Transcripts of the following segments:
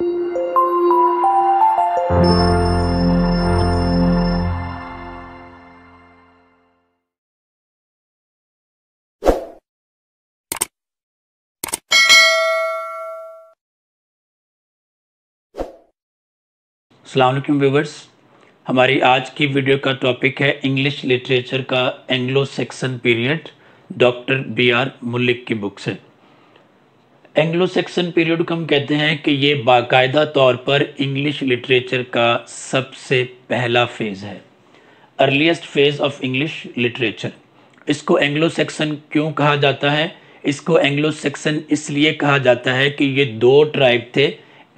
अल्लाम व्यूवर्स हमारी आज की वीडियो का टॉपिक है इंग्लिश लिटरेचर का Anglo Saxon period doctor B R Malik की बुक से एंग्लो सेक्सन पीरियड को हम कहते हैं कि ये बाकायदा तौर पर इंग्लिश लिटरेचर का सबसे पहला फेज़ है earliest phase of English literature इसको एंग्लो सेक्सन क्यों कहा जाता है इसको एंग्लो सेक्सन इसलिए कहा जाता है कि ये दो ट्राइब थे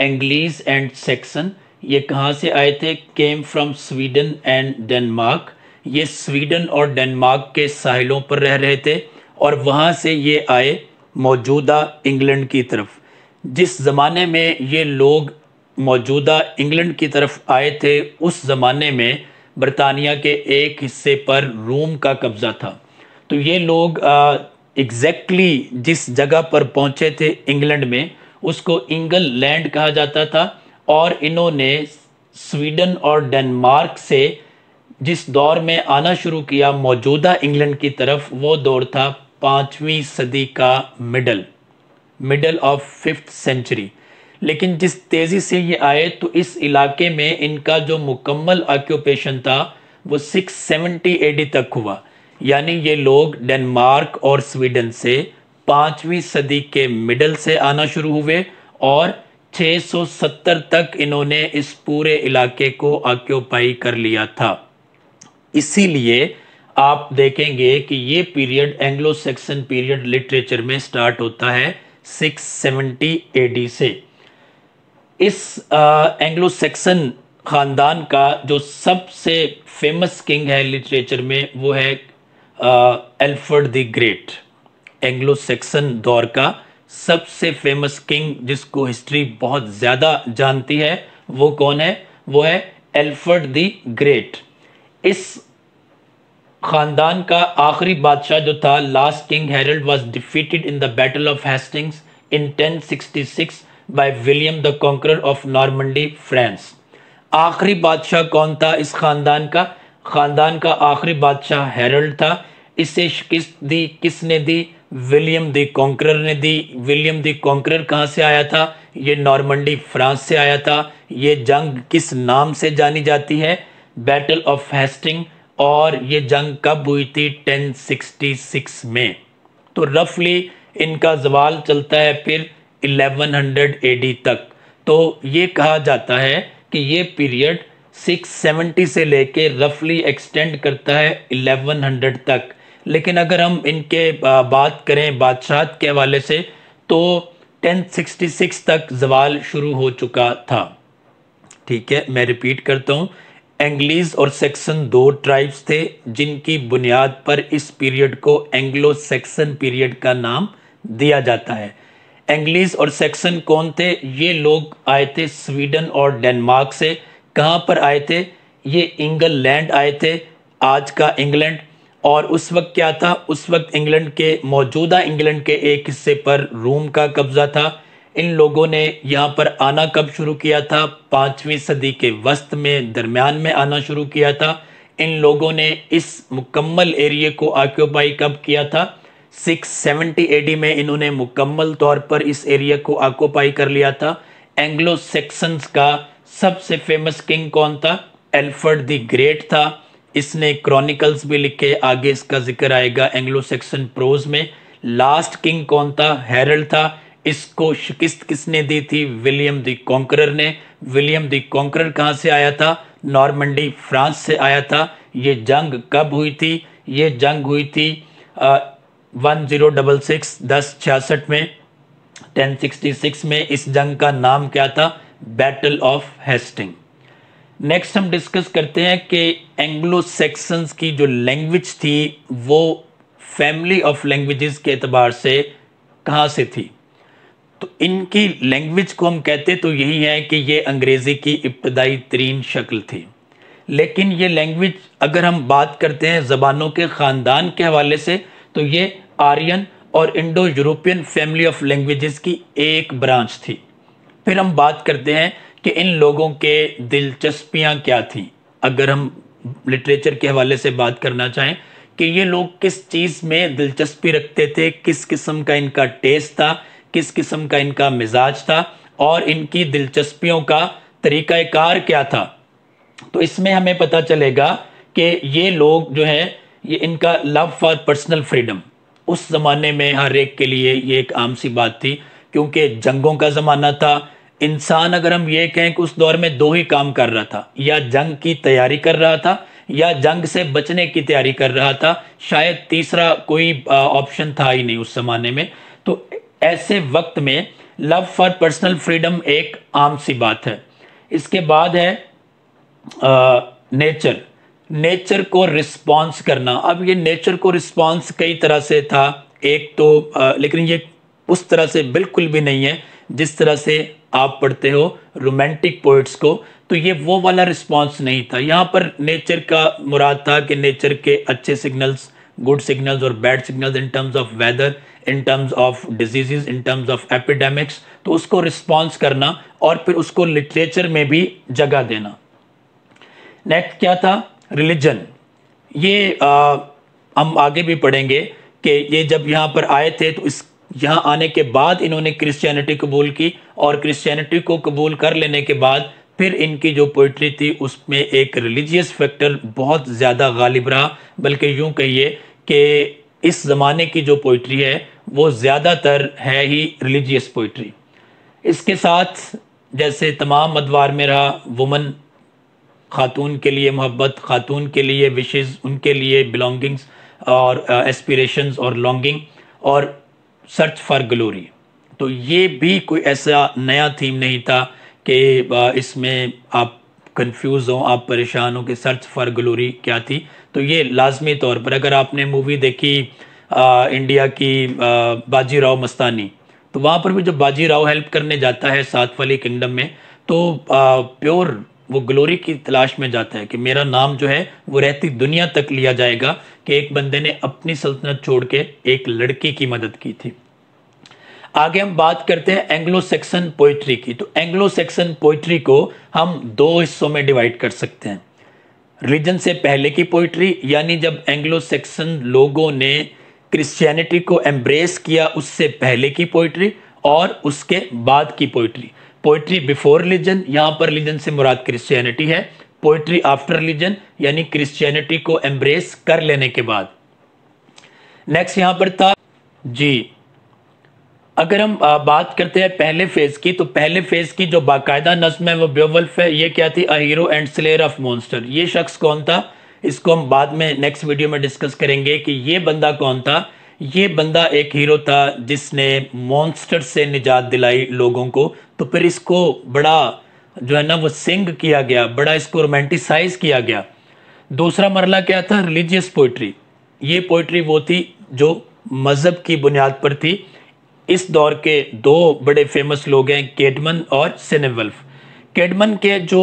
एंग्लीज एंड सेक्सन ये कहाँ से आए थे came from Sweden and Denmark ये स्वीडन और डेनमार्क के साहिलों पर रह रहे थे और वहाँ से ये आए मौजूदा इंग्लैंड की तरफ जिस ज़माने में ये लोग मौजूदा इंग्लैंड की तरफ आए थे उस ज़माने में बरतानिया के एक हिस्से पर रूम का कब्ज़ा था तो ये लोग एग्जैक्टली exactly जिस जगह पर पहुँचे थे इंग्लैंड में उसको इंगल लैंड कहा जाता था और इन्होंने स्वीडन और डेनमार्क से जिस दौर में आना शुरू किया मौजूदा इंग्लैंड की तरफ वो दौर था पांचवी सदी का middle middle of fifth century लेकिन जिस तेज़ी से ये आए तो इस इलाके में इनका जो मुकम्मल ऑक्यूपेशन था वो 670 एडी तक हुआ यानी ये लोग डेनमार्क और स्वीडन से पांचवी सदी के मिडल से आना शुरू हुए और 670 तक इन्होंने इस पूरे इलाके को ऑक्यूपाई कर लिया था इसीलिए आप देखेंगे कि ये period Anglo Saxon period literature में स्टार्ट होता है 670 एडी से इस एंग्लो सेक्सन ख़ानदान का जो सबसे फेमस किंग है लिटरेचर में वो है Alfred the great Anglo Saxon दौर का सबसे फेमस किंग जिसको हिस्ट्री बहुत ज़्यादा जानती है वो कौन है वो है एल्फर्ड द ग्रेट इस खानदान का आखिरी बादशाह जो था last king Harold was defeated in the battle of Hastings in 1066 by William the conqueror of Normandy France आखिरी बादशाह कौन था इस खानदान का खानदान का आखिरी बादशाह हेरल्ड था इसे शिकस्त दी किसने दी विलियम द कॉन्करर ने दी विलियम द कॉन्करर कहाँ से आया था ये नॉर्मंडी फ्रांस से आया था ये जंग किस नाम से जानी जाती है बैटल ऑफ हेस्टिंग और ये जंग कब हुई थी 1066 में तो रफली इनका जवाल चलता है फिर 1100 हंड्रेड एडी तक तो ये कहा जाता है कि ये पीरियड 670 से लेके रफली एक्सटेंड करता है 1100 तक लेकिन अगर हम इनके बात करें बादशाह के हवाले से तो 1066 तक जवाल शुरू हो चुका था ठीक है मैं रिपीट करता हूँ एंग्लीज और सेक्सन दो ट्राइब्स थे जिनकी बुनियाद पर इस पीरियड को एंग्लो सेक्सन पीरियड का नाम दिया जाता है एंग्लीज और सेक्सन कौन थे ये लोग आए थे स्वीडन और डेनमार्क से कहाँ पर आए थे ये इंग्लैंड आए थे आज का इंग्लैंड और उस वक्त क्या था उस वक्त इंग्लैंड के मौजूदा इंग्लैंड के एक हिस्से पर रूम का कब्ज़ा था इन लोगों ने यहाँ पर आना कब शुरू किया था पाँचवीं सदी के वस्त में दरमियान में आना शुरू किया था इन लोगों ने इस मुकम्मल एरिए को आक्यूपाई कब किया था 670 एडी में इन्होंने मुकम्मल तौर पर इस एरिया को आक्यूपाई कर लिया था एंग्लो सेक्सन्स का सबसे फेमस किंग कौन था एल्फर्ड द ग्रेट था इसने क्रॉनिकल्स भी लिखे आगे इसका जिक्र आएगा एंग्लो सेक्सन प्रोज में लास्ट किंग कौन था हेरल्ड था इसको शिकस्त किसने दी थी विलियम द कॉन्करर ने विलियम द कॉन्करर कहाँ से आया था नॉर्मंडी फ्रांस से आया था ये जंग कब हुई थी ये जंग हुई थी वन ज़ीरो डबल सिक्स दस छियासठ में टेन सिक्सटी सिक्स में इस जंग का नाम क्या था बैटल ऑफ हेस्टिंग नेक्स्ट हम डिस्कस करते हैं कि एंग्लो सेक्सन्स की जो लैंग्वेज थी वो फैमिली ऑफ लैंग्वेजेस के अतबार से कहाँ से थी तो इनकी लैंग्वेज को हम कहते तो यही है कि ये अंग्रेज़ी की इब्तदाई तरीन शक्ल थी लेकिन ये लैंग्वेज अगर हम बात करते हैं ज़बानों के ख़ानदान के हवाले से तो ये आर्यन और Indo European family of languages की एक ब्रांच थी फिर हम बात करते हैं कि इन लोगों के दिलचस्पियाँ क्या थीं अगर हम लिटरेचर के हवाले से बात करना चाहें कि ये लोग किस चीज़ में दिलचस्पी रखते थे किस किस्म का इनका टेस्ट था किस किस्म का इनका मिजाज था और इनकी दिलचस्पियों का तरीक़ाकार क्या था तो इसमें हमें पता चलेगा कि ये लोग जो है ये इनका लव फॉर पर्सनल फ्रीडम उस ज़माने में हर एक के लिए ये एक आम सी बात थी क्योंकि जंगों का ज़माना था इंसान अगर हम ये कहें कि उस दौर में दो ही काम कर रहा था या जंग की तैयारी कर रहा था या जंग से बचने की तैयारी कर रहा था शायद तीसरा कोई ऑप्शन था ही नहीं उस ज़माने में तो ऐसे वक्त में लव फॉर पर्सनल फ्रीडम एक आम सी बात है इसके बाद है आ, नेचर नेचर को रिस्पॉन्स करना अब ये नेचर को रिस्पॉन्स कई तरह से था एक तो आ, लेकिन ये उस तरह से बिल्कुल भी नहीं है जिस तरह से आप पढ़ते हो रोमांटिक पोइट्स को तो ये वो वाला रिस्पॉन्स नहीं था यहाँ पर नेचर का मुराद था कि नेचर के अच्छे signals good signals or bad signals in terms of weather in terms of diseases in terms of epidemics तो उसको रिस्पॉन्स करना और फिर उसको लिटरेचर में भी जगह देना नेक्स्ट क्या था रिलीजन ये आ, हम आगे भी पढ़ेंगे कि ये जब यहाँ पर आए थे तो इस यहाँ आने के बाद इन्होंने क्रिश्चियनिटी कबूल की और क्रिश्चियनिटी को कबूल कर लेने के बाद फिर इनकी जो पोइट्री थी उसमें एक रिलीजियस फैक्टर बहुत ज़्यादा गालिब रहा बल्कि यूँ कहिए कि इस ज़माने की जो पोइट्री है वो ज़्यादातर है ही रिलीजियस पोइट्री इसके साथ जैसे तमाम अदवार में रहा वुमन खातून के लिए मोहब्बत खातून के लिए विशेज़ उनके लिए बिलोंगिंग्स और एस्पिरेशंस uh, और लॉन्गिंग और सर्च फॉर ग्लोरी तो ये भी कोई ऐसा नया थीम नहीं था कि uh, इसमें आप कंफ्यूज हो आप परेशान हो कि सर्च फॉर ग्लोरी क्या थी तो ये लाजमी तौर पर अगर आपने मूवी देखी आ, इंडिया की बाजी राव मस्तानी तो वहाँ पर भी जब बाजी राव हेल्प करने जाता है साथ वाली किंगडम में तो आ, प्योर वो ग्लोरी की तलाश में जाता है कि मेरा नाम जो है वो रहती दुनिया तक लिया जाएगा कि एक बंदे ने अपनी सल्तनत छोड़ के एक लड़की की मदद की थी आगे हम बात करते हैं एंग्लो सेक्सन पोइट्री की तो एंग्लो सेक्सन पोइट्री को हम दो हिस्सों में डिवाइड कर सकते हैं रिलीजन से पहले की पोइट्री यानी जब एंग्लो सेक्सन लोगों ने क्रिश्चियनिटी को एम्ब्रेस किया उससे पहले की पोइट्री और उसके बाद की पोइट्री पोइट्री बिफोर रिलीजन यहाँ पर रिलीजन से मुराद क्रिश्चियनिटी है पोइट्री आफ्टर रिलीजन यानी क्रिश्चियनिटी को एम्ब्रेस कर लेने के बाद नेक्स्ट यहाँ पर था जी अगर हम बात करते हैं पहले फेज की तो पहले फेज की जो बाकायदा नस्म है वो ब्योवल्फ है ये क्या थी a hero and slayer of monster ये शख्स कौन था इसको हम बाद में नेक्स्ट वीडियो में डिस्कस करेंगे कि ये बंदा कौन था ये बंदा एक हीरो था जिसने मॉन्स्टर से निजात दिलाई लोगों को तो फिर इसको बड़ा जो है ना वो सिंग किया गया बड़ा इसको रोमांटिसाइज किया गया दूसरा मरला क्या था रिलीजियस पोइट्री ये पोइट्री वो थी जो मज़हब की बुनियाद पर थी इस दौर के दो बड़े फेमस लोग हैं केडमन और सिनेवल्फ केडमन के जो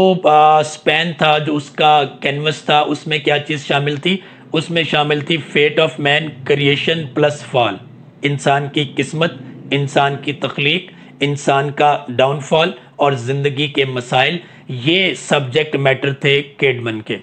स्पेन था जो उसका कैनवस था उसमें क्या चीज़ शामिल थी उसमें शामिल थी fate of man creation plus fall इंसान की किस्मत इंसान की तख्लीक इंसान का डाउनफॉल और ज़िंदगी के मसाइल ये सब्जेक्ट मैटर थे केडमन के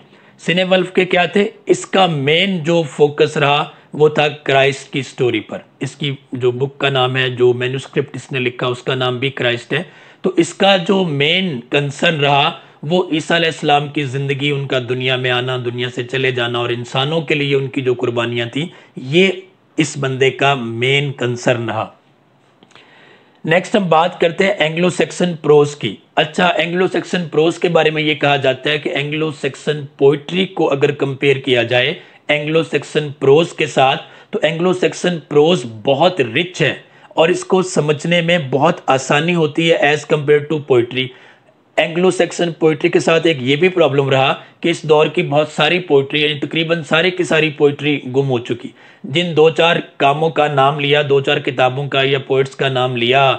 सिनेवल्फ के क्या थे इसका मेन जो फोकस रहा वो था क्राइस्ट की स्टोरी पर इसकी जो बुक का नाम है जो मैन्यूस्क्रिप्ट इसने लिखा उसका नाम भी क्राइस्ट है तो इसका जो मेन कंसर्न रहा वो ईसा इस्लाम की ज़िंदगी उनका दुनिया में आना दुनिया से चले जाना और इंसानों के लिए उनकी जो कुर्बानियाँ थी ये इस बंदे का मेन कंसर्न रहा नेक्स्ट हम बात करते हैं एंग्लो सेक्शन प्रोज की अच्छा एंग्लो सेक्शन प्रोज के बारे में ये कहा जाता है कि एंग्लो सेक्शन पोइट्री को अगर कंपेयर किया जाए एंग्लो सेक्सन प्रोज के साथ तो एंग्लो सेक्सन प्रोज बहुत रिच है और इसको समझने में बहुत आसानी होती है as compare to poetry Anglo Saxon poetry के साथ एक ये भी प्रॉब्लम रहा कि इस दौर की बहुत सारी पोइट्री यानी तकरीबन सारी की सारी पोइट्री गुम हो चुकी जिन दो चार कामों का नाम लिया दो चार किताबों का या पोइट्स का नाम लिया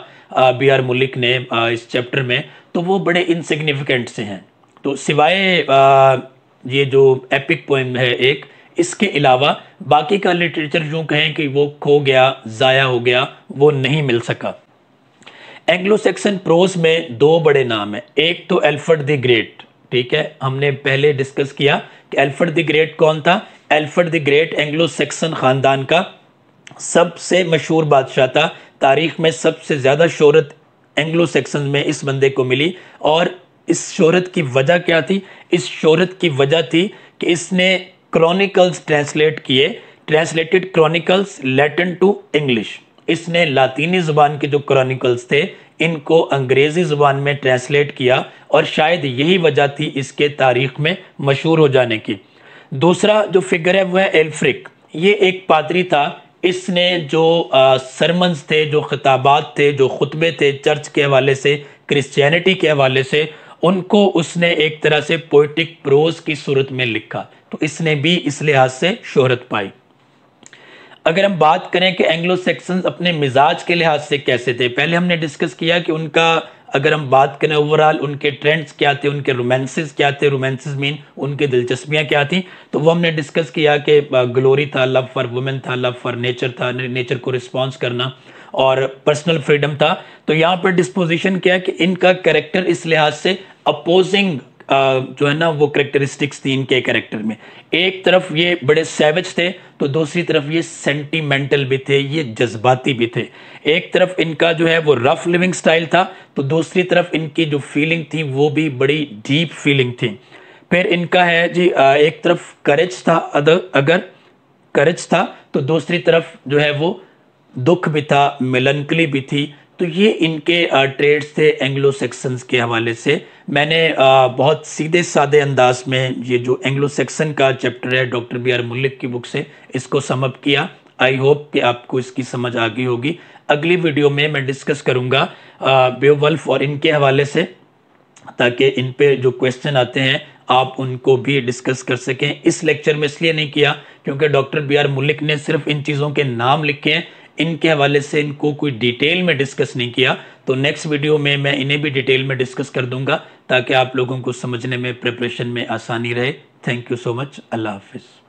बी आर मलिक ने आ, इस चैप्टर में तो वो बड़े इनसिग्निफिकेंट से हैं तो सिवाय ये जो एपिक पोइम है एक इसके अलावा बाकी का लिटरेचर जो कहें कि वो खो गया ज़ाया हो गया वो नहीं मिल सका एंग्लो सेक्सन प्रोस में दो बड़े नाम हैं एक तो एल्फर्ड द ग्रेट ठीक है हमने पहले डिस्कस किया कि एल्फर्ड द ग्रेट कौन था Alfred the great Anglo Saxon ख़ानदान का सबसे मशहूर बादशाह था तारीख में सबसे ज़्यादा शहरत एंग्लो सेक्सन में इस बंदे को मिली और इस शहरत की वजह क्या थी इस शहरत की वजह थी कि इसने क्रॉनिकल्स ट्रांसलेट किए translated chronicles Latin to English इसने लातीनी ज़ुबान के जो क्रॉनिकल्स थे इनको अंग्रेज़ी ज़ुबान में ट्रांसलेट किया और शायद यही वजह थी इसके तारीख में मशहूर हो जाने की दूसरा जो फिगर है वह है एल्फ्रिक ये एक पादरी था इसने जो सरमंस थे जो खिताबात थे जो खुतबे थे चर्च के हवाले से क्रिश्चियनिटी के हवाले से उनको उसने एक तरह से पोइटिक प्रोज की सूरत में लिखा तो इसने भी इस लिहाज से शोहरत पाई अगर हम बात करें कि एंग्लो सेक्सन अपने मिजाज के लिहाज से कैसे थे पहले हमने डिस्कस किया कि उनका अगर हम बात करें ओवरऑल उनके ट्रेंड्स क्या थे उनके रोमांसेस क्या थे रोमांसेस मीन उनकी दिलचस्पियाँ क्या थी तो वो हमने डिस्कस किया कि ग्लोरी था लव फॉर वुमेन था लव फॉर नेचर था नेचर को रिस्पॉन्स करना और पर्सनल फ्रीडम था तो यहाँ पर डिस्पोजिशन क्या है कि इनका करेक्टर इस लिहाज से अपोजिंग uh, जो है ना वो करेक्टरिस्टिक्स थी इनके करेक्टर में एक तरफ ये बड़े सैवेज थे तो दूसरी तरफ ये सेंटीमेंटल भी थे ये जज्बाती भी थे एक तरफ इनका जो है वो रफ लिविंग स्टाइल था तो दूसरी तरफ इनकी जो फीलिंग थी वो भी बड़ी डीप फीलिंग थी फिर इनका है जी एक तरफ करेज था अदर अगर करेज था तो दूसरी तरफ जो है वो दुख भी था मिलनकली भी थी तो ये इनके ट्रेड्स थे एंग्लो सेक्सन्स के हवाले से मैंने बहुत सीधे साधे अंदाज में ये जो एंग्लो सेक्सन का चैप्टर है डॉक्टर बी आर मुल्लिक की बुक से इसको समअप किया आई होप कि आपको इसकी समझ आ गई होगी अगली वीडियो में मैं डिस्कस करूँगा बेवल्फ और इनके हवाले से ताकि इन पे जो क्वेश्चन आते हैं आप उनको भी डिस्कस कर सकें इस लेक्चर में इसलिए नहीं किया क्योंकि डॉक्टर बी आर मलिक ने सिर्फ इन चीज़ों के नाम लिखे हैं इनके हवाले से इनको कोई डिटेल में डिस्कस नहीं किया तो नेक्स्ट वीडियो में मैं इन्हें भी डिटेल में डिस्कस कर दूंगा ताकि आप लोगों को समझने में प्रिपरेशन में आसानी रहे थैंक यू सो मच अल्लाह हाफिज़